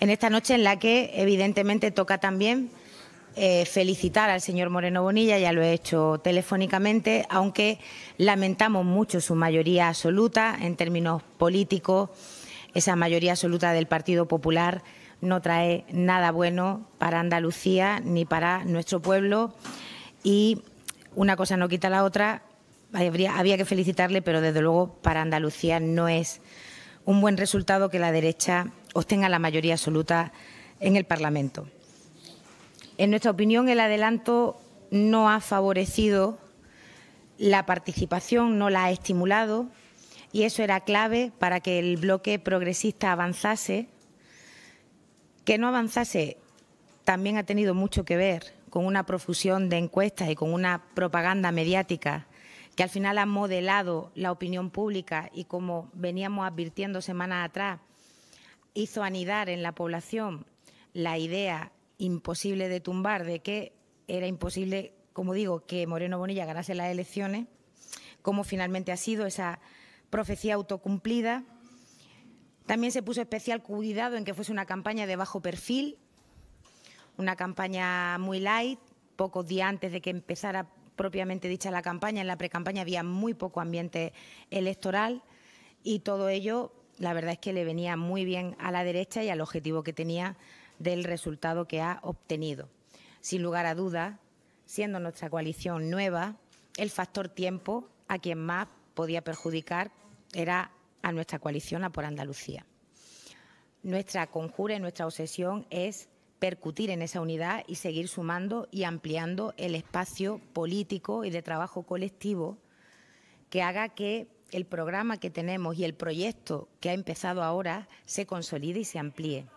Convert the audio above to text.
en esta noche en la que evidentemente toca también eh, felicitar al señor Moreno Bonilla, ya lo he hecho telefónicamente, aunque lamentamos mucho su mayoría absoluta en términos políticos, esa mayoría absoluta del Partido Popular no trae nada bueno para Andalucía ni para nuestro pueblo y una cosa no quita la otra, había que felicitarle, pero desde luego para Andalucía no es un buen resultado que la derecha obtenga la mayoría absoluta en el Parlamento. En nuestra opinión, el adelanto no ha favorecido la participación, no la ha estimulado y eso era clave para que el bloque progresista avanzase. Que no avanzase también ha tenido mucho que ver con una profusión de encuestas y con una propaganda mediática que al final ha modelado la opinión pública y como veníamos advirtiendo semanas atrás, hizo anidar en la población la idea imposible de tumbar de que era imposible, como digo, que Moreno Bonilla ganase las elecciones, como finalmente ha sido esa profecía autocumplida. También se puso especial cuidado en que fuese una campaña de bajo perfil, una campaña muy light, pocos días antes de que empezara propiamente dicha la campaña. En la precampaña había muy poco ambiente electoral y todo ello, la verdad es que le venía muy bien a la derecha y al objetivo que tenía del resultado que ha obtenido. Sin lugar a dudas, siendo nuestra coalición nueva, el factor tiempo a quien más podía perjudicar era a nuestra coalición a por Andalucía. Nuestra conjura y nuestra obsesión es percutir en esa unidad y seguir sumando y ampliando el espacio político y de trabajo colectivo que haga que el programa que tenemos y el proyecto que ha empezado ahora se consolide y se amplíe.